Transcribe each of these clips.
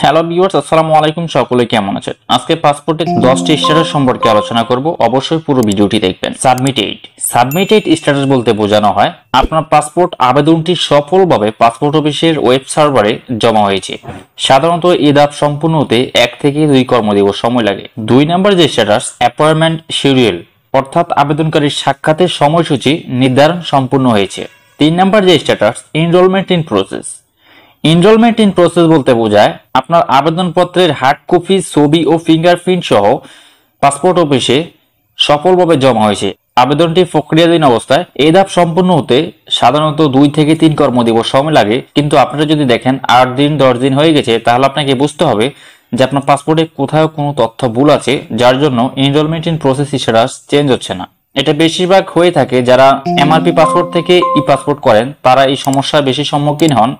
hello viewers আসসালামু আলাইকুম সকলে কেমন আছেন আজকে পাসপোর্টের দশটি স্ট্যাটাস সম্পর্কে আলোচনা করব অবশ্যই পুরো ভিডিওটি দেখবেন submitted submitted status বলতে বোঝানো হয় আপনার পাসপোর্ট আবেদনটি সফলভাবে পাসপোর্ট অফিসের ওয়েব সার্ভারে জমা হয়েছে সাধারণত এ ধাপ সম্পূর্ণ হতে এক থেকে দুই কর্মদিবস সময় লাগে দুই নম্বর যে স্ট্যাটাস অ্যাপয়েন্টমেন্ট শিডিউল অর্থাৎ আবেদনকারীর সাক্ষাতের সময়সূচি নির্ধারণ সম্পূর্ণ হয়েছে তিন নম্বর যে status enrolment in process enrolment in process বলতে বোঝায় আপনার আবেদনপত্রের হার্ড কপি ছবি ও ফিঙ্গারপ্রিন্ট সহ পাসপোর্ট অফিসে সফলভাবে জমা হয়েছে আবেদনটি প্রক্রিয়াধীন অবস্থায় এই ধাপ সম্পূর্ণ হতে সাধারণত দুই থেকে তিন কর্মদিবস সময় লাগে কিন্তু আপনারা যদি দেখেন আট দিন দশ দিন হয়ে গেছে তাহলে আপনাকে বুঝতে হবে যে আপনার পাসপোর্টে কোথাও কোনো তথ্য ভুল আছে যার জন্য এনরোলমেন্ট ইন প্রসেস হিসেবে চেঞ্জ হচ্ছে না এটা বেশিরভাগ হয়ে থাকে যারা এমআরপি পাসপোর্ট থেকে ই পাসপোর্ট করেন তারা এই সমস্যার বেশি সম্মুখীন হন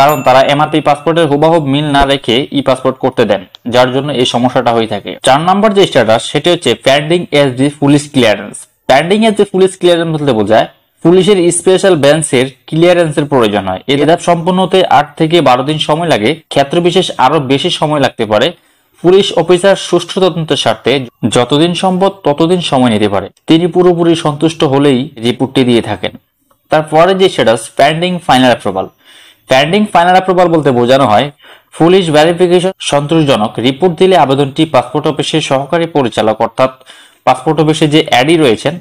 কারণ তারা এমআরপি পাসপোর্টের হুবাহু মিল না রেখে ই পাসপোর্ট করতে দেন যার জন্য এই সমস্যাটা হয়ে থাকে চার নম্বর যে স্ট্যাটাস সেটি হচ্ছে pending as the police clearance pending as the police clearance বলতে বোঝায় পুলিশের স্পেশাল বেঞ্চের ক্লিয়ারেন্সের প্রয়োজন হয় এর ধাপ সম্পূর্ণ হতে আট থেকে বারো দিন সময় লাগে ক্ষেত্র বিশেষ আরো বেশি সময় লাগতে পারে পুলিশ অফিসার সুষ্ঠু তদন্তের স্বার্থে যতদিন সম্ভব ততদিন সময় নিতে পারে তিনি পুরোপুরি সন্তুষ্ট হলেই রিপোর্টটি দিয়ে থাকেন তারপরে যে status pending final approval pending final approval বলতে বোঝানো হয় পুলিশ ভ্যারিফিকেশন সন্তোষজনক রিপোর্ট দিলে আবেদনটি পাসপোর্ট অফিসের সহকারী পরিচালক অর্থাৎ পাসপোর্ট অফিসে যে অ্যাডি রয়েছেন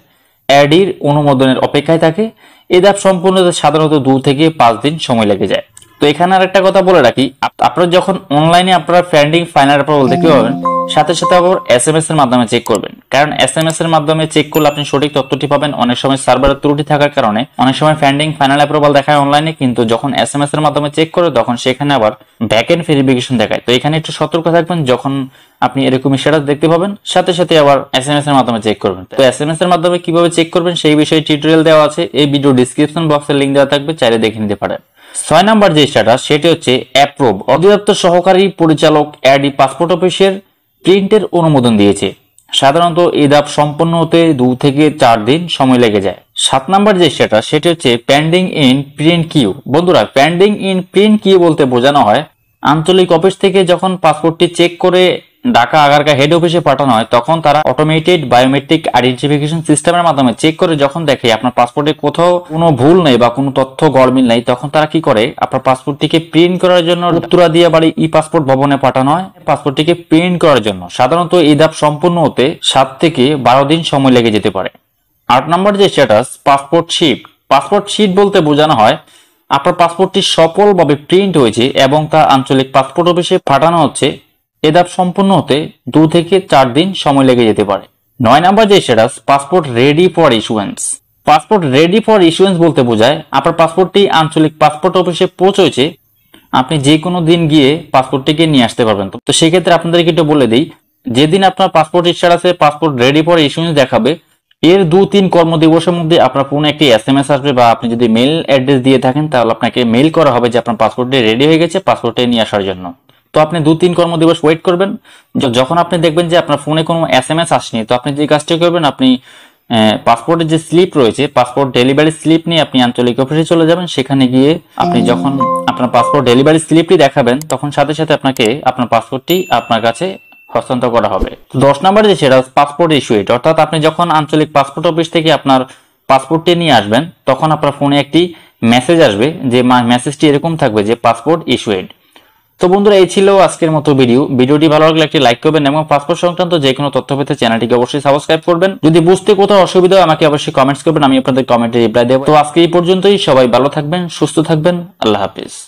অ্যাডির অনুমোদনের অপেক্ষায় থাকে এ ধাপ সম্পূর্ণ সাধারণত দু থেকে পাঁচ দিন সময় লেগে যায় তো এখানে আর একটা কথা বলে রাখি আপনার যখন অনলাইনে আপনারা ফ্যান্ডিং ফাইনাল অ্যাপ্রুভাল দেখতে পাবেন সাথে সাথে আবার এস এম এস এর মাধ্যমে চেক করবেন কারণ এস এম এস এর মাধ্যমে চেক করলে আপনি সঠিক তথ্যটি পাবেন অনেক সময় সার্ভারের ত্রুটি থাকার কারণে অনেক সময় ফ্যান্ডিং ফাইনাল অ্যাপ্রুভাল দেখায় অনলাইনে কিন্তু যখন এস এম এস এর মাধ্যমে চেক করে তখন সেখানে আবার ব্যাক এন্ড ভেরিফিকেশন দেখায় তো এখানে একটু সতর্ক থাকবেন যখন আপনি এরকম স্ট্যাটাস দেখতে পাবেন সাথে সাথে আবার এস এম এস এর মাধ্যমে চেক করবেন তো এস এম এস এর মাধ্যমে কিভাবে চেক করবেন সেই বিষয়ে টিউটোরিয়াল দেওয়া আছে এই ভিডিও ডিসক্রিপশন বক্সের লিঙ্ক দেওয়া থাকবে চাইলে দেখে নিতে পারেন ছয় নাম্বার যে স্ট্যাটাস সেটি হচ্ছে অ্যাপ্রুভ অধিদপ্তর সহকারী পরিচালক অ্যাডি পাসপোর্ট অফিসের প্রিন্টের অনুমোদন দিয়েছে সাধারণত এই ধাপ সম্পন্ন হতে দু থেকে চার দিন সময় লেগে যায় সাত নাম্বার যে সেটা সেটি হচ্ছে প্যান্ডিং ইন প্রিন্ট কিউ বন্ধুরা প্যান্ডিং ইন প্রিন্ট কিউ বলতে বোঝানো হয় আঞ্চলিক অফিস থেকে যখন পাসপোর্টটি চেক করে ডাকা আগারকা হেড অফিসে পাঠানো হয় তখন তারা অটোমেটেড বায়োমেট্রিক আইডেন্টিফিকেশন সিস্টেমের মাধ্যমে চেক করে যখন দেখে আপনার পাসপোর্টে কোথাও কোনো ভুল নেই বা কোনো তথ্য গড়মিল নেই তখন তারা কি করে আপনার পাসপোর্টটিকে প্রিন্ট করার জন্য উত্তরা দিয়ে বাড়ি ই পাসপোর্ট ভবনে পাঠানো হয় পাসপোর্টটিকে প্রিন্ট করার জন্য সাধারণত এই ধাপ সম্পূর্ণ হতে সাত থেকে বারো দিন সময় লেগে যেতে পারে আট নম্বর যে status passport sheet passport sheet বলতে বোঝানো হয় আপনার পাসপোর্টটি সফলভাবে প্রিন্ট হয়েছে এবং তা আঞ্চলিক পাসপোর্ট অফিসে পাঠানো হচ্ছে এ ধাপ সম্পূর্ণ হতে দু থেকে চার দিন সময় লেগে যেতে পারে নয় নাম্বার যে status passport ready for issuance passport ready for issuance বলতে বোঝায় আপনার পাসপোর্টটি আঞ্চলিক পাসপোর্ট অফিসে পৌঁছেছে আপনি যে কোনো দিন গিয়ে পাসপোর্টটিকে নিয়ে আসতে পারবেন তো সেক্ষেত্রে আপনাদেরকে একটু বলে দিই যেদিন আপনার পাসপোর্ট স্ট্যাটাসে পাসপোর্ট রেডি ফর ইস্যুয়েন্স দেখাবে এর দু তিন কর্মদিবসের মধ্যে আপনার ফোনে একটি এস এম এস আসবে বা আপনি যদি মেল অ্যাড্রেস দিয়ে থাকেন তাহলে আপনাকে মেল করা হবে যে আপনার পাসপোর্টটি রেডি হয়ে গেছে পাসপোর্টটি নিয়ে আসার জন্য তো আপনি দু তিন কর্মদিবস ওয়েট করবেন যখন আপনি দেখবেন যে আপনার ফোনে কোনো এস এম এস আসেনি তো আপনি যে কাজটি করবেন আপনি পাসপোর্টের যে স্লিপ রয়েছে পাসপোর্ট ডেলিভারি স্লিপ নিয়ে আপনি আঞ্চলিক অফিসে চলে যাবেন সেখানে গিয়ে আপনি যখন আপনার পাসপোর্ট ডেলিভারি স্লিপটি দেখাবেন তখন সাথে সাথে আপনাকে আপনার পাসপোর্টটি আপনার কাছে হস্তান্তর করা হবে তো দশ নম্বরে যে সেটা পাসপোর্ট ইস্যু ইস্যুইড অর্থাৎ আপনি যখন আঞ্চলিক পাসপোর্ট অফিস থেকে আপনার পাসপোর্টটি নিয়ে আসবেন তখন আপনার ফোনে একটি মেসেজ আসবে যে মেসেজটি এরকম থাকবে যে পাসপোর্ট ইস্যু এড তো বন্ধুরা এই ছিল আজকের মতো ভিডিও ভিডিওটি ভালো লাগলে একটি লাইক করবেন এবং পাসপোর্ট সংক্রান্ত যে কোনো তথ্য পেতে চ্যানেলটিকে অবশ্যই সাবস্ক্রাইব করবেন যদি বুঝতে কোথাও অসুবিধা আমাকে অবশ্যই কমেন্টস করবেন আমি আপনাদের কমেন্টে রিপ্লাই দেবো তো আজকে এই পর্যন্তই সবাই ভালো থাকবেন সুস্থ থাকবেন আল্লাহ হাফিজ